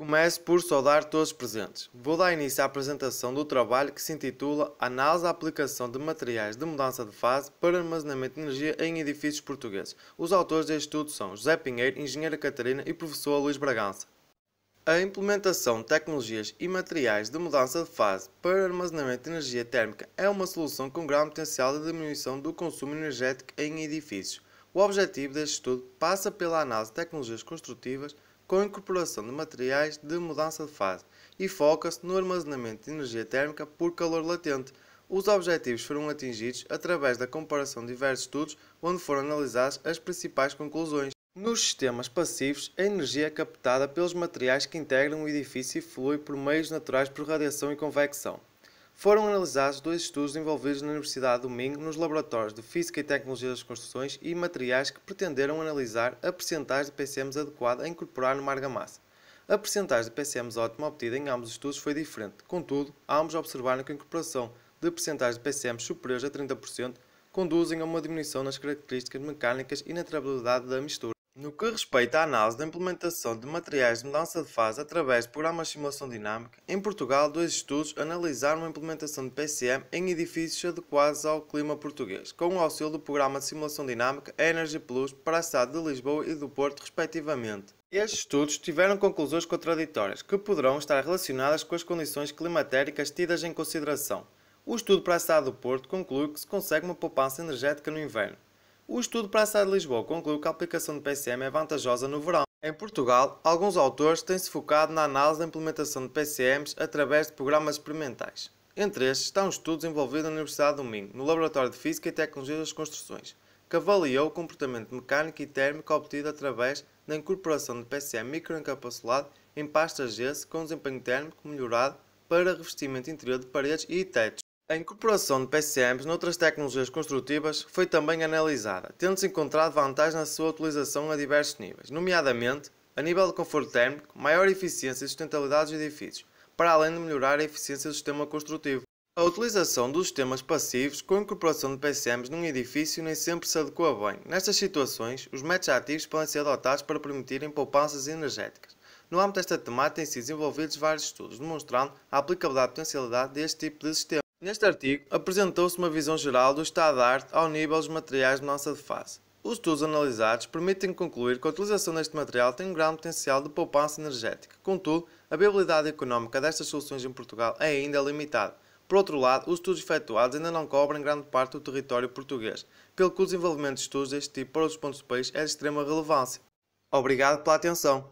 Começo por saudar todos os presentes. Vou dar início à apresentação do trabalho que se intitula Análise da aplicação de materiais de mudança de fase para armazenamento de energia em edifícios portugueses. Os autores deste estudo são José Pinheiro, Engenheira Catarina e Professor Luís Bragança. A implementação de tecnologias e materiais de mudança de fase para armazenamento de energia térmica é uma solução com grande potencial de diminuição do consumo energético em edifícios. O objetivo deste estudo passa pela análise de tecnologias construtivas com incorporação de materiais de mudança de fase e foca-se no armazenamento de energia térmica por calor latente. Os objetivos foram atingidos através da comparação de diversos estudos onde foram analisadas as principais conclusões. Nos sistemas passivos, a energia é captada pelos materiais que integram o edifício e flui por meios naturais por radiação e convecção foram analisados dois estudos envolvidos na Universidade do Minho nos laboratórios de Física e Tecnologia das Construções e materiais que pretenderam analisar a percentagem de PCMs adequada a incorporar numa argamassa. A percentagem de PCMs ótima obtida em ambos os estudos foi diferente, contudo, ambos observaram que a incorporação de percentagens de PCMs superiores a 30% conduzem a uma diminuição nas características mecânicas e na trabalhabilidade da mistura. No que respeita à análise da implementação de materiais de mudança de fase através de programas de simulação dinâmica, em Portugal, dois estudos analisaram a implementação de PCM em edifícios adequados ao clima português, com o auxílio do programa de simulação dinâmica Energy Plus para a cidade de Lisboa e do Porto, respectivamente. Estes estudos tiveram conclusões contraditórias, que poderão estar relacionadas com as condições climatéricas tidas em consideração. O estudo para a cidade do Porto conclui que se consegue uma poupança energética no inverno, o estudo para a de Lisboa concluiu que a aplicação do PCM é vantajosa no verão. Em Portugal, alguns autores têm-se focado na análise da implementação de PCMs através de programas experimentais. Entre estes estão um envolvidos na Universidade do Minho, no Laboratório de Física e Tecnologia das Construções, que avaliou o comportamento mecânico e térmico obtido através da incorporação de PCM microencapsulado em pasta gesso com desempenho térmico melhorado para revestimento interior de paredes e tetos. A incorporação de PCMs noutras tecnologias construtivas foi também analisada, tendo-se encontrado vantagens na sua utilização a diversos níveis, nomeadamente a nível de conforto térmico, maior eficiência e sustentabilidade dos edifícios, para além de melhorar a eficiência do sistema construtivo. A utilização dos sistemas passivos com a incorporação de PCMs num edifício nem sempre se adequa bem. Nestas situações, os métodos ativos podem ser adotados para permitirem poupanças energéticas. No âmbito desta temática têm sido desenvolvidos vários estudos, demonstrando a aplicabilidade e potencialidade deste tipo de sistema. Neste artigo, apresentou-se uma visão geral do estado da arte ao nível dos materiais de nossa de fase. Os estudos analisados permitem concluir que a utilização deste material tem um grande potencial de poupança energética. Contudo, a viabilidade económica destas soluções em Portugal é ainda limitada. Por outro lado, os estudos efetuados ainda não cobrem grande parte do território português, pelo que o desenvolvimento de estudos deste tipo para outros pontos do país é de extrema relevância. Obrigado pela atenção.